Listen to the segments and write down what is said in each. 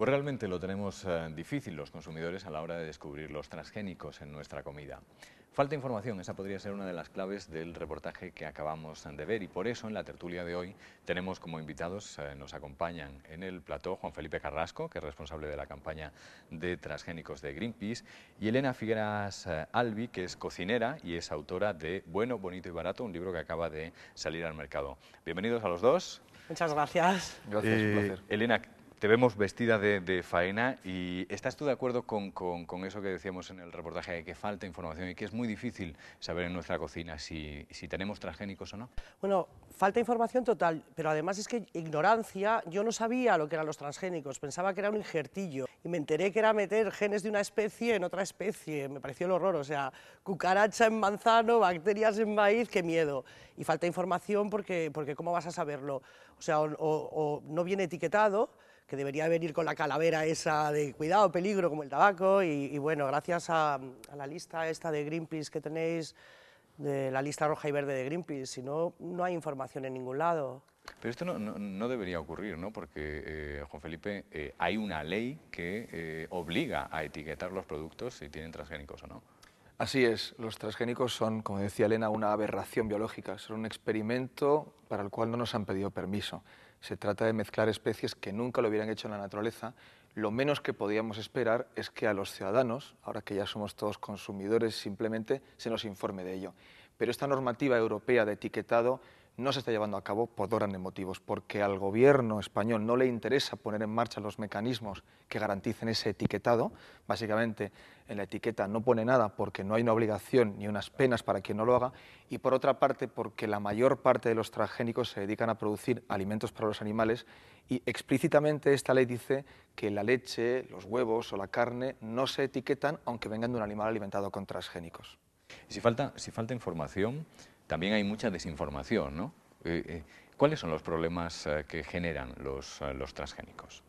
Pues realmente lo tenemos eh, difícil los consumidores a la hora de descubrir los transgénicos en nuestra comida. Falta información, esa podría ser una de las claves del reportaje que acabamos de ver y por eso en la tertulia de hoy tenemos como invitados, eh, nos acompañan en el plató Juan Felipe Carrasco, que es responsable de la campaña de transgénicos de Greenpeace, y Elena Figueras eh, Albi, que es cocinera y es autora de Bueno, Bonito y Barato, un libro que acaba de salir al mercado. Bienvenidos a los dos. Muchas gracias. Gracias, un placer. Elena, te vemos vestida de, faena y ¿estás tú de acuerdo con, con, eso que decíamos en el reportaje, de que falta información y que es muy difícil saber en nuestra cocina si, si tenemos transgénicos o no? Bueno, falta información total, pero además es que ignorancia, yo no sabía lo que eran los transgénicos, pensaba que era un injertillo y me enteré que era meter genes de una especie en otra especie, me pareció el horror, o sea, cucaracha en manzano, bacterias en maíz, qué miedo. Y falta información porque, porque ¿cómo vas a saberlo? O sea, o no viene etiquetado, que debería venir con la calavera esa de cuidado, peligro, como el tabaco. Y, bueno, gracias a, la lista esta de Greenpeace que tenéis, de la lista roja y verde de Greenpeace, si no, no hay información en ningún lado. Pero esto no, no, debería ocurrir, ¿no? Porque, eh, Juan Felipe, eh, hay una ley que eh, obliga a etiquetar los productos si tienen transgénicos o no. Así es, los transgénicos son, como decía Elena, una aberración biológica, son un experimento para el cual no nos han pedido permiso. Se trata de mezclar especies que nunca lo hubieran hecho en la naturaleza. Lo menos que podíamos esperar es que a los ciudadanos, ahora que ya somos todos consumidores, simplemente se nos informe de ello. Pero esta normativa europea de etiquetado no se está llevando a cabo por dos grandes motivos, porque al gobierno español no le interesa poner en marcha los mecanismos que garanticen ese etiquetado. Básicamente, en la etiqueta no pone nada porque no hay una obligación ni unas penas para quien no lo haga, y por otra parte, porque la mayor parte de los transgénicos se dedican a producir alimentos para los animales y explícitamente esta ley dice que la leche, los huevos o la carne no se etiquetan aunque vengan de un animal alimentado con transgénicos. Y si si falta información, también hay mucha desinformación, ¿no? Eh, eh, ¿Cuáles son los problemas eh, que generan los, transgénicos?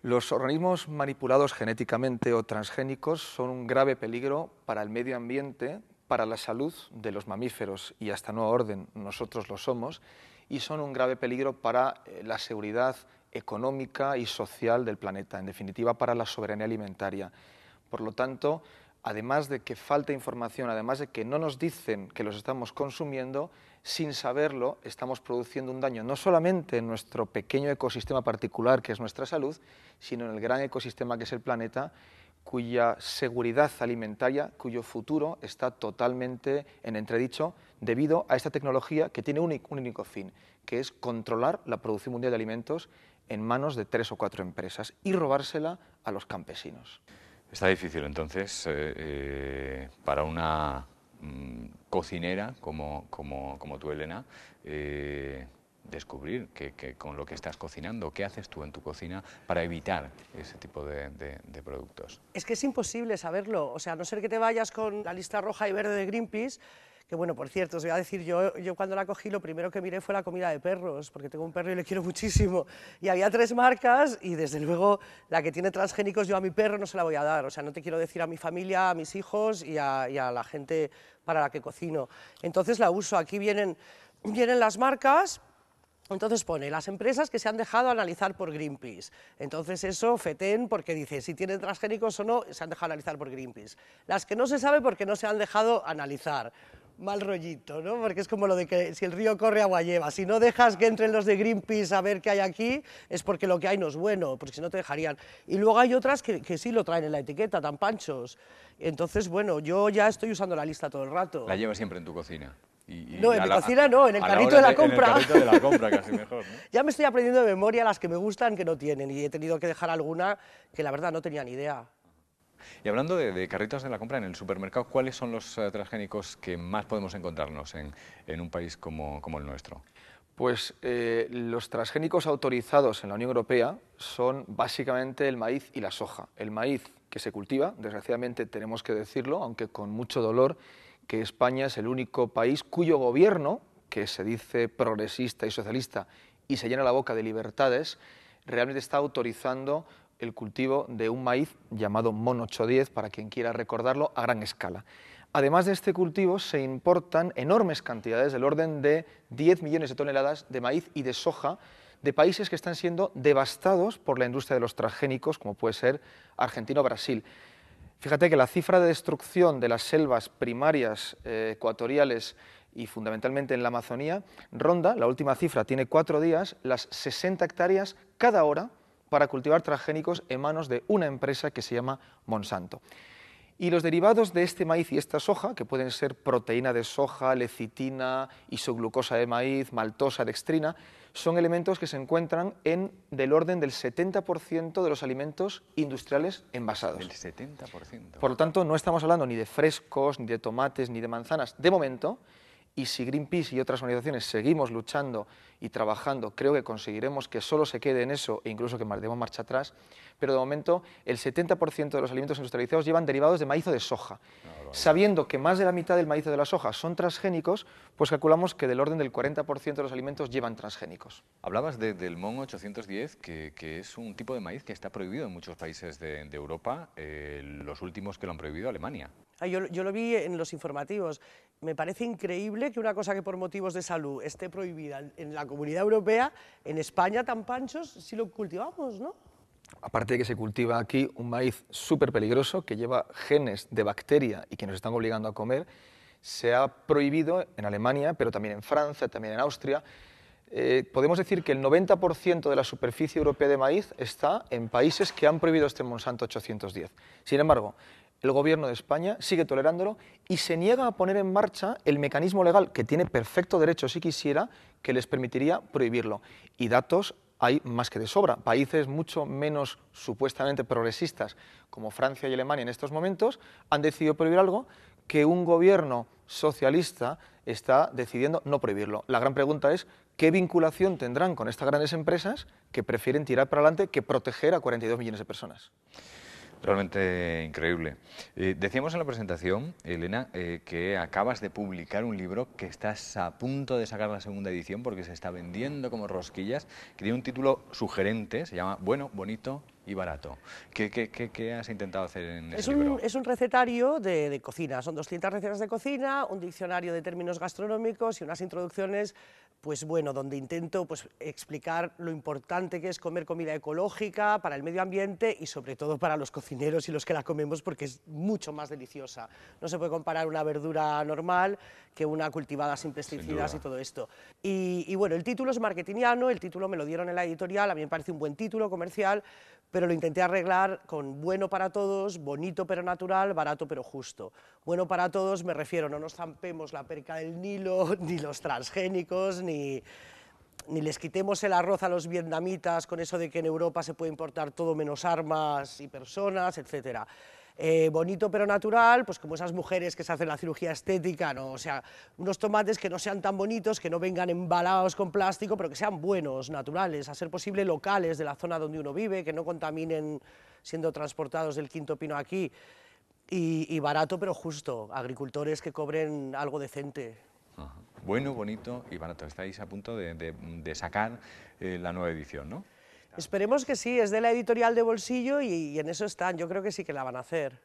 Los organismos manipulados genéticamente o transgénicos son un grave peligro para el medio ambiente, para la salud de los mamíferos y hasta no orden nosotros lo somos, y son un grave peligro para la seguridad económica y social del planeta, en definitiva para la soberanía alimentaria. Por lo tanto, además de que falta información, además de que no nos dicen que los estamos consumiendo, sin saberlo estamos produciendo un daño no solamente en nuestro pequeño ecosistema particular que es nuestra salud, sino en el gran ecosistema que es el planeta, cuya seguridad alimentaria, cuyo futuro está totalmente en entredicho debido a esta tecnología que tiene un, único fin, que es controlar la producción mundial de alimentos en manos de tres o cuatro empresas y robársela a los campesinos. Está difícil entonces eh, eh, para una mm, cocinera como, como, tú, Elena, eh, descubrir que, que, con lo que estás cocinando, qué haces tú en tu cocina para evitar ese tipo de, de, productos. Es que es imposible saberlo, o sea, a no ser que te vayas con la lista roja y verde de Greenpeace, que bueno, por cierto, os voy a decir, yo, yo cuando la cogí lo primero que miré fue la comida de perros, porque tengo un perro y le quiero muchísimo. Y había tres marcas y desde luego la que tiene transgénicos yo a mi perro no se la voy a dar, o sea, no te quiero decir a mi familia, a mis hijos y a, la gente para la que cocino. Entonces la uso, aquí vienen, vienen las marcas, entonces pone las empresas que se han dejado analizar por Greenpeace. Entonces eso, FETEN, porque dice si tienen transgénicos o no, se han dejado analizar por Greenpeace. Las que no se sabe porque no se han dejado analizar mal rollito, ¿no? Porque es como lo de que si el río corre agua lleva. Si no dejas que entren los de Greenpeace a ver qué hay aquí, es porque lo que hay no es bueno, porque si no te dejarían. Y luego hay otras que, sí lo traen en la etiqueta, tan panchos. Entonces, bueno, yo ya estoy usando la lista todo el rato. ¿La llevas siempre en tu cocina? no, en mi cocina no, en el carrito de la compra. En el carrito de la compra, casi mejor. ya me estoy aprendiendo de memoria las que me gustan que no tienen y he tenido que dejar alguna que la verdad no tenía ni idea. Y hablando de, carritos de la compra en el supermercado, ¿cuáles son los eh, transgénicos que más podemos encontrarnos en, un país como, el nuestro? Pues eh, los transgénicos autorizados en la Unión Europea son básicamente el maíz y la soja. El maíz que se cultiva, desgraciadamente tenemos que decirlo, aunque con mucho dolor, que España es el único país cuyo gobierno, que se dice progresista y socialista y se llena la boca de libertades, realmente está autorizando el cultivo de un maíz llamado mono 810, para quien quiera recordarlo, a gran escala. Además de este cultivo, se importan enormes cantidades, del orden de 10 millones de toneladas de maíz y de soja, de países que están siendo devastados por la industria de los transgénicos, como puede ser Argentina o Brasil. Fíjate que la cifra de destrucción de las selvas primarias eh, ecuatoriales y fundamentalmente en la Amazonía ronda, la última cifra tiene cuatro días, las 60 hectáreas cada hora para cultivar transgénicos en manos de una empresa que se llama Monsanto. Y los derivados de este maíz y esta soja, que pueden ser proteína de soja, lecitina, isoglucosa de maíz, maltosa, dextrina, son elementos que se encuentran en del orden del 70% de los alimentos industriales envasados. El 70%. Por lo tanto, no estamos hablando ni de frescos, ni de tomates, ni de manzanas, de momento, y si Greenpeace y otras organizaciones seguimos luchando y trabajando, creo que conseguiremos que solo se quede en eso e incluso que demos marcha atrás. Pero de momento, el 70% de los alimentos industrializados llevan derivados de maíz o de soja. Ah, Sabiendo que más de la mitad del maíz o de la soja son transgénicos, pues calculamos que del orden del 40% de los alimentos llevan transgénicos. Hablabas del MON 810, que, es un tipo de maíz que está prohibido en muchos países de, Europa. Eh, los últimos que lo han prohibido, Alemania. Ah, yo, lo vi en los informativos. Me parece increíble que una cosa que por motivos de salud esté prohibida en la comunidad europea, en España tan panchos, si lo cultivamos, ¿no? aparte de que se cultiva aquí un maíz súper peligroso que lleva genes de bacteria y que nos están obligando a comer, se ha prohibido en Alemania, pero también en Francia, también en Austria. Eh, podemos decir que el 90% de la superficie europea de maíz está en países que han prohibido este Monsanto 810. Sin embargo, el gobierno de España sigue tolerándolo y se niega a poner en marcha el mecanismo legal, que tiene perfecto derecho si quisiera, que les permitiría prohibirlo. Y datos hay más que de sobra. Países mucho menos supuestamente progresistas, como Francia y Alemania en estos momentos, han decidido prohibir algo que un gobierno socialista está decidiendo no prohibirlo. La gran pregunta es, ¿qué vinculación tendrán con estas grandes empresas que prefieren tirar para adelante que proteger a 42 millones de personas? Realmente increíble. Eh, decíamos en la presentación, Elena, eh, que acabas de publicar un libro que estás a punto de sacar la segunda edición porque se está vendiendo como rosquillas, que tiene un título sugerente, se llama Bueno, Bonito y Barato. ¿Qué, has intentado hacer en es ese un, libro? Es un recetario de, de, cocina, son 200 recetas de cocina, un diccionario de términos gastronómicos y unas introducciones pues bueno, donde intento pues, explicar lo importante que es comer comida ecológica para el medio ambiente y sobre todo para los cocineros y los que la comemos porque es mucho más deliciosa. No se puede comparar una verdura normal que una cultivada sin pesticidas y todo esto. Y, bueno, el título es marketingiano, el título me lo dieron en la editorial, a mí me parece un buen título comercial, pero lo intenté arreglar con bueno para todos, bonito pero natural, barato pero justo. Bueno para todos me refiero, no nos zampemos la perca del Nilo, ni los transgénicos, ni ni, les quitemos el arroz a los vietnamitas con eso de que en Europa se puede importar todo menos armas y personas, etc. Eh, bonito pero natural, pues como esas mujeres que se hacen la cirugía estética, ¿no? o sea, unos tomates que no sean tan bonitos, que no vengan embalados con plástico, pero que sean buenos, naturales, a ser posible locales de la zona donde uno vive, que no contaminen siendo transportados del Quinto Pino aquí, y barato pero justo, agricultores que cobren algo decente. Bueno, bonito y barato. Estáis a punto de, sacar eh, la nueva edición, ¿no? Esperemos que sí, es de la editorial de bolsillo y, en eso están, yo creo que sí que la van a hacer.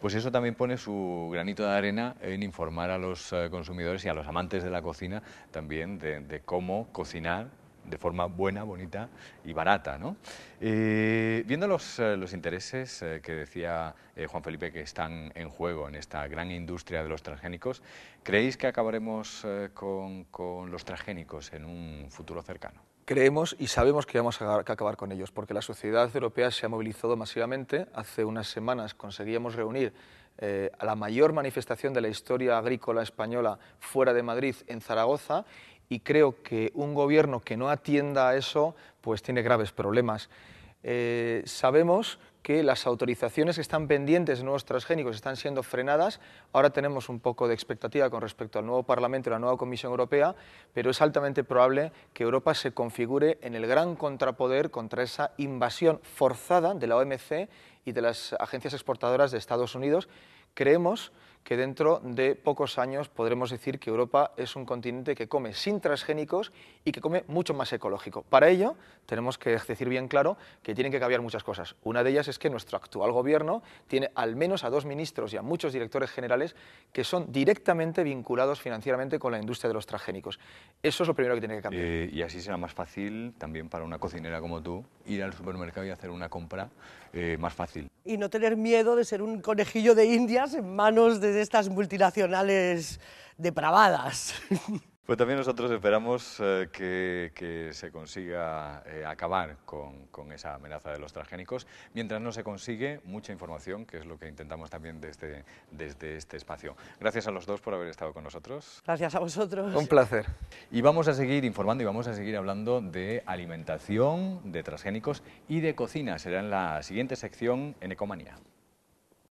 Pues eso también pone su granito de arena en informar a los eh, consumidores y a los amantes de la cocina también de cómo cocinar de forma buena, bonita y barata. ¿no? Eh, viendo los, eh, los intereses eh, que decía Juan Felipe que están en juego en esta gran industria de los transgénicos, ¿creéis que acabaremos con, con los transgénicos en un futuro cercano? creemos y sabemos que vamos a acabar con ellos, porque la sociedad europea se ha movilizado masivamente. Hace unas semanas conseguíamos reunir a la mayor manifestación de la historia agrícola española fuera de Madrid, en Zaragoza, y creo que un gobierno que no atienda a eso pues tiene graves problemas. Eh, sabemos que las autorizaciones que están pendientes de nuevos transgénicos están siendo frenadas. Ahora tenemos un poco de expectativa con respecto al nuevo Parlamento y la nueva Comisión Europea, pero es altamente probable que Europa se configure en el gran contrapoder contra esa invasión forzada de la OMC y de las agencias exportadoras de Estados Unidos, Creemos que dentro de pocos años podremos decir que Europa es un continente que come sin transgénicos y que come mucho más ecológico. Para ello, tenemos que decir bien claro que tienen que cambiar muchas cosas. Una de ellas es que nuestro actual gobierno tiene al menos a dos ministros y a muchos directores generales que son directamente vinculados financieramente con la industria de los transgénicos. Eso es lo primero que tiene que cambiar. Eh, y así será más fácil también para una cocinera como tú ir al supermercado y hacer una compra eh, más fácil y no tener miedo de ser un conejillo de indias en manos de estas multinacionales depravadas. Pues también nosotros esperamos eh, que, se consiga eh, acabar con, esa amenaza de los transgénicos. Mientras no se consigue, mucha información, que es lo que intentamos también desde, desde este espacio. Gracias a los dos por haber estado con nosotros. Gracias a vosotros. Un placer. Y vamos a seguir informando y vamos a seguir hablando de alimentación, de transgénicos y de cocina. Será en la siguiente sección en Ecomanía.